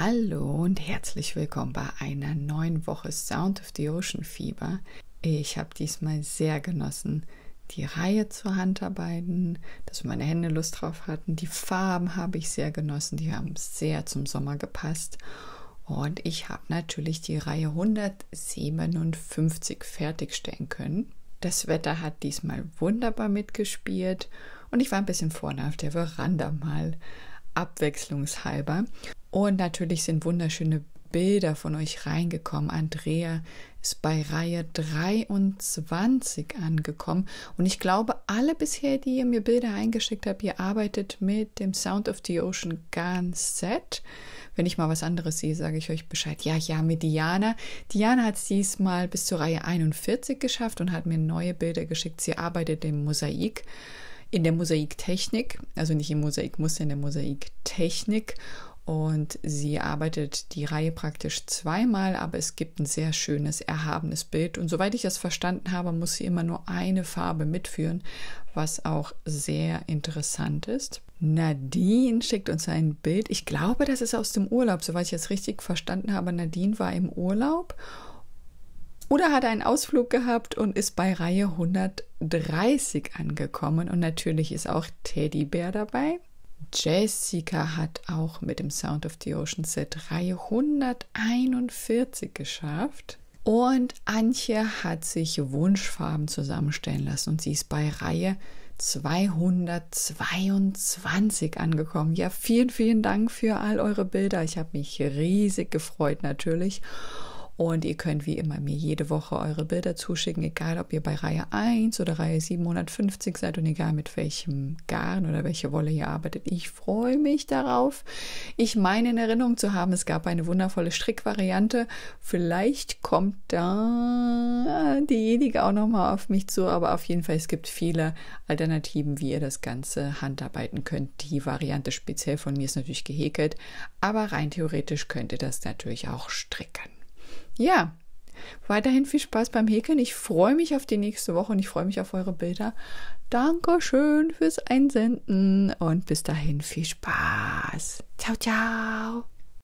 Hallo und herzlich willkommen bei einer neuen Woche Sound of the Ocean Fieber. Ich habe diesmal sehr genossen, die Reihe zu handarbeiten, dass meine Hände Lust drauf hatten. Die Farben habe ich sehr genossen, die haben sehr zum Sommer gepasst. Und ich habe natürlich die Reihe 157 fertigstellen können. Das Wetter hat diesmal wunderbar mitgespielt und ich war ein bisschen vorne auf der Veranda mal abwechslungshalber und natürlich sind wunderschöne Bilder von euch reingekommen. Andrea ist bei Reihe 23 angekommen. Und ich glaube, alle bisher, die ihr mir Bilder eingeschickt habt, ihr arbeitet mit dem Sound of the Ocean ganz set. Wenn ich mal was anderes sehe, sage ich euch Bescheid. Ja, ja, mit Diana. Diana hat es diesmal bis zur Reihe 41 geschafft und hat mir neue Bilder geschickt. Sie arbeitet im Mosaik in der Mosaiktechnik, also nicht im Mosaikmuster, in der Mosaiktechnik und sie arbeitet die Reihe praktisch zweimal, aber es gibt ein sehr schönes, erhabenes Bild. Und soweit ich das verstanden habe, muss sie immer nur eine Farbe mitführen, was auch sehr interessant ist. Nadine schickt uns ein Bild. Ich glaube, das ist aus dem Urlaub, soweit ich es richtig verstanden habe. Nadine war im Urlaub oder hat einen Ausflug gehabt und ist bei Reihe 130 angekommen. Und natürlich ist auch Teddybär dabei. Jessica hat auch mit dem Sound of the Ocean Set 341 geschafft. Und Antje hat sich Wunschfarben zusammenstellen lassen und sie ist bei Reihe 222 angekommen. Ja, vielen, vielen Dank für all eure Bilder. Ich habe mich riesig gefreut natürlich. Und ihr könnt wie immer mir jede Woche eure Bilder zuschicken, egal ob ihr bei Reihe 1 oder Reihe 750 seid und egal mit welchem Garn oder welche Wolle ihr arbeitet. Ich freue mich darauf. Ich meine in Erinnerung zu haben, es gab eine wundervolle Strickvariante. Vielleicht kommt da diejenige auch nochmal auf mich zu, aber auf jeden Fall, es gibt viele Alternativen, wie ihr das Ganze handarbeiten könnt. Die Variante speziell von mir ist natürlich gehäkelt, aber rein theoretisch könnt ihr das natürlich auch stricken. Ja, weiterhin viel Spaß beim Häkeln. Ich freue mich auf die nächste Woche und ich freue mich auf eure Bilder. Dankeschön fürs Einsenden und bis dahin viel Spaß. Ciao, ciao.